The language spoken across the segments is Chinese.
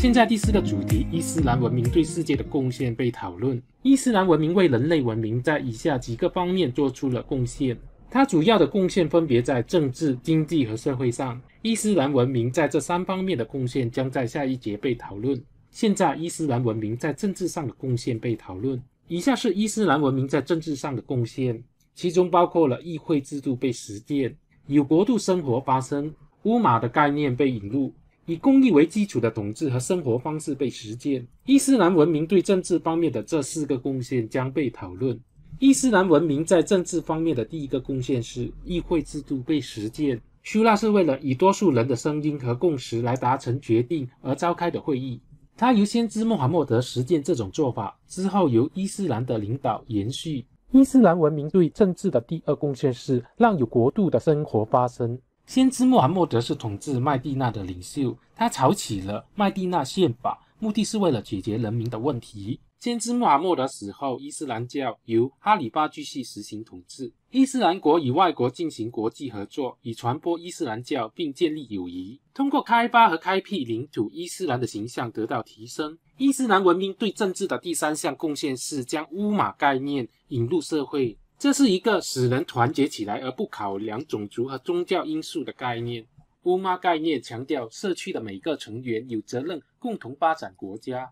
现在第四个主题，伊斯兰文明对世界的贡献被讨论。伊斯兰文明为人类文明在以下几个方面做出了贡献，它主要的贡献分别在政治、经济和社会上。伊斯兰文明在这三方面的贡献将在下一节被讨论。现在，伊斯兰文明在政治上的贡献被讨论。以下是伊斯兰文明在政治上的贡献，其中包括了议会制度被实践，有国度生活发生乌马的概念被引入。以公益为基础的统治和生活方式被实践。伊斯兰文明对政治方面的这四个贡献将被讨论。伊斯兰文明在政治方面的第一个贡献是议会制度被实践。修拉是为了以多数人的声音和共识来达成决定而召开的会议。他由先知穆罕默德实践这种做法，之后由伊斯兰的领导延续。伊斯兰文明对政治的第二贡献是让有国度的生活发生。先知穆罕默德是统治麦地那的领袖，他起了麦地那宪法，目的是为了解决人民的问题。先知穆罕默德死后，伊斯兰教由哈里巴继续实行统治。伊斯兰国与外国进行国际合作，以传播伊斯兰教并建立友谊。通过开发和开辟领土，伊斯兰的形象得到提升。伊斯兰文明对政治的第三项贡献是将乌马概念引入社会。这是一个使人团结起来而不考量种族和宗教因素的概念。乌玛概念强调社区的每个成员有责任共同发展国家。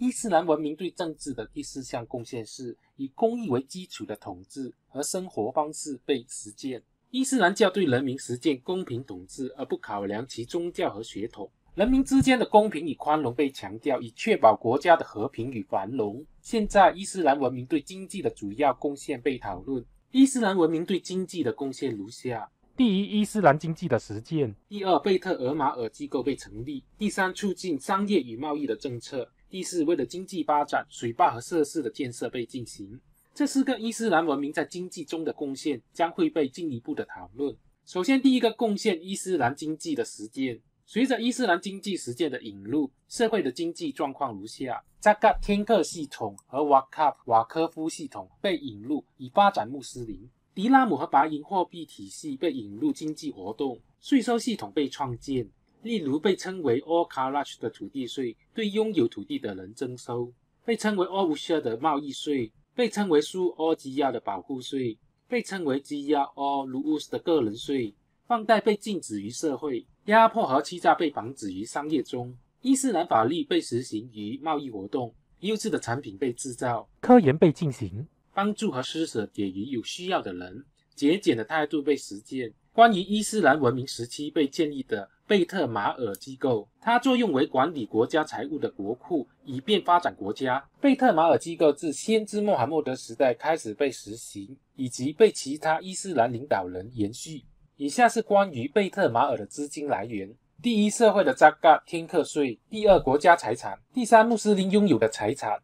伊斯兰文明对政治的第四项贡献是以公益为基础的统治和生活方式被实践。伊斯兰教对人民实践公平统治，而不考量其宗教和血统。人民之间的公平与宽容被强调，以确保国家的和平与繁荣。现在，伊斯兰文明对经济的主要贡献被讨论。伊斯兰文明对经济的贡献如下：第一，伊斯兰经济的实践；第二，贝特尔马尔机构被成立；第三，促进商业与贸易的政策；第四，为了经济发展，水坝和设施的建设被进行。这四个伊斯兰文明在经济中的贡献将会被进一步的讨论。首先，第一个贡献：伊斯兰经济的实践。随着伊斯兰经济实践的引入，社会的经济状况如下：扎嘎天克系统和瓦卡瓦科夫系统被引入以发展穆斯林；迪拉姆和白银货币体系被引入经济活动；税收系统被创建，例如被称为 al k a r a g h 的土地税对拥有土地的人征收；被称为 al ush 的贸易税；被称为苏 o u 亚的保护税；被称为 j 亚 y a h al ruus 的个人税。放贷被禁止于社会，压迫和欺诈被防止于商业中。伊斯兰法律被实行于贸易活动，优质的产品被制造，科研被进行，帮助和施舍给予有需要的人，节俭的态度被实践。关于伊斯兰文明时期被建立的贝特马尔机构，它作用为管理国家财务的国库，以便发展国家。贝特马尔机构自先知穆罕默德时代开始被实行，以及被其他伊斯兰领导人延续。以下是关于贝特马尔的资金来源：第一，社会的 z a a 天课税）；第二，国家财产；第三，穆斯林拥有的财产；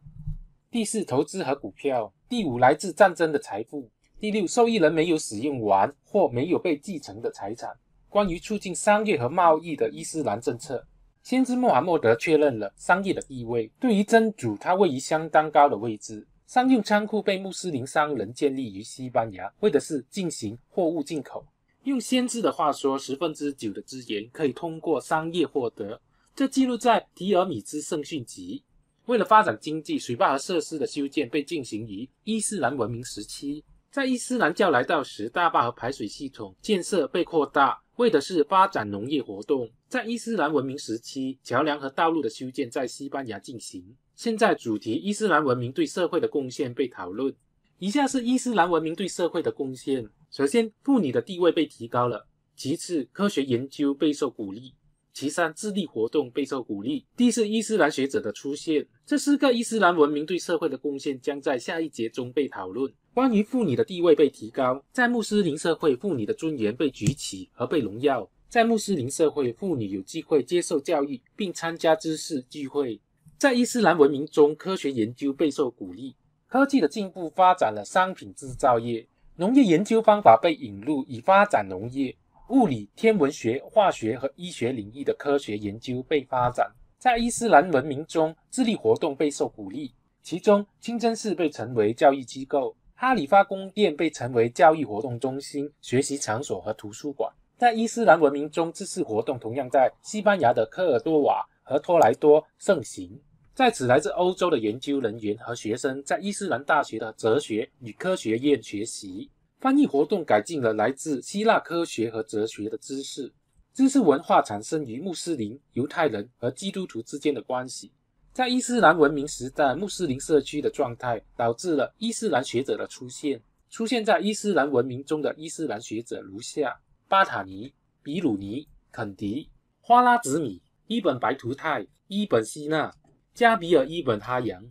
第四，投资和股票；第五，来自战争的财富；第六，受益人没有使用完或没有被继承的财产。关于促进商业和贸易的伊斯兰政策，先知穆罕默德确认了商业的地位。对于真主，他位于相当高的位置。商用仓库被穆斯林商人建立于西班牙，为的是进行货物进口。用先知的话说，十分之九的资源可以通过商业获得。这记录在《提尔米兹圣训集》。为了发展经济，水坝和设施的修建被进行于伊斯兰文明时期。在伊斯兰教来到时，大坝和排水系统建设被扩大，为的是发展农业活动。在伊斯兰文明时期，桥梁和道路的修建在西班牙进行。现在，主题伊斯兰文明对社会的贡献被讨论。以下是伊斯兰文明对社会的贡献。首先，妇女的地位被提高了。其次，科学研究备受鼓励。其三，智力活动备受鼓励。第四，伊斯兰学者的出现。这四个伊斯兰文明对社会的贡献将在下一节中被讨论。关于妇女的地位被提高，在穆斯林社会，妇女的尊严被举起和被荣耀。在穆斯林社会，妇女有机会接受教育并参加知识聚会。在伊斯兰文明中，科学研究备受鼓励。科技的进步发展了商品制造业。农业研究方法被引入，以发展农业。物理、天文学、化学和医学领域的科学研究被发展。在伊斯兰文明中，智力活动备受鼓励，其中清真寺被成为教育机构，哈里发宫殿被成为教育活动中心、学习场所和图书馆。在伊斯兰文明中，这次活动同样在西班牙的科尔多瓦和托莱多盛行。在此，来自欧洲的研究人员和学生在伊斯兰大学的哲学与科学院学习。翻译活动改进了来自希腊科学和哲学的知识。知识文化产生于穆斯林、犹太人和基督徒之间的关系。在伊斯兰文明时代，穆斯林社区的状态导致了伊斯兰学者的出现。出现在伊斯兰文明中的伊斯兰学者如下：巴塔尼、比鲁尼、肯迪、花拉子米、伊本·白图泰、伊本·西纳、加比尔·伊本·哈扬，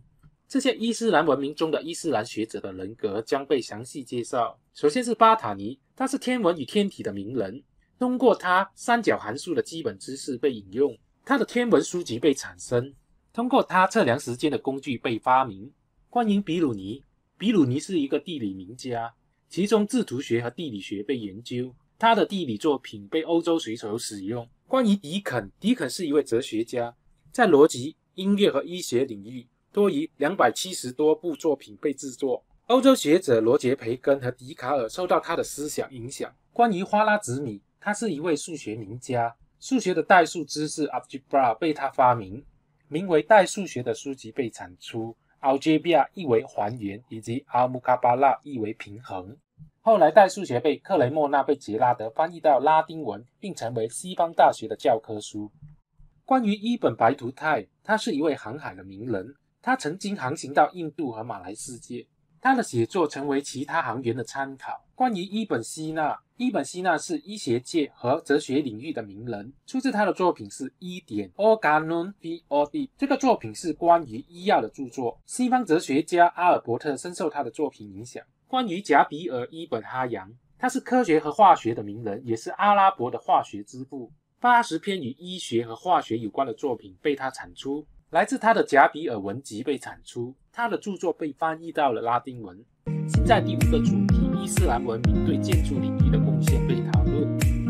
这些伊斯兰文明中的伊斯兰学者的人格将被详细介绍。首先是巴塔尼，他是天文与天体的名人，通过他，三角函数的基本知识被引用，他的天文书籍被产生，通过他，测量时间的工具被发明。关于比鲁尼，比鲁尼是一个地理名家，其中制图学和地理学被研究，他的地理作品被欧洲水手使用。关于迪肯，迪肯是一位哲学家，在逻辑。音乐和医学领域，多于两百七十多部作品被制作。欧洲学者罗杰·培根和笛卡尔受到他的思想影响。关于花拉子米，他是一位数学名家，数学的代数知识 Algebra 被他发明，名为代数学的书籍被产出。Algebra 意为还原，以及阿姆卡巴拉》意为平衡。后来，代数学被克雷莫纳被杰拉德翻译到拉丁文，并成为西方大学的教科书。关于伊本白图泰，他是一位航海的名人，他曾经航行到印度和马来世界。他的写作成为其他航员的参考。关于伊本希纳，伊本希纳是医学界和哲学领域的名人。出自他的作品是《一点奥加努 v o d 这个作品是关于医药的著作。西方哲学家阿尔伯特深受他的作品影响。关于贾比尔伊本哈扬，他是科学和化学的名人，也是阿拉伯的化学之父。八十篇与医学和化学有关的作品被他产出，来自他的贾比尔文集被产出，他的著作被翻译到了拉丁文。在第五个主题，伊斯兰文明对建筑领域的贡献被讨论。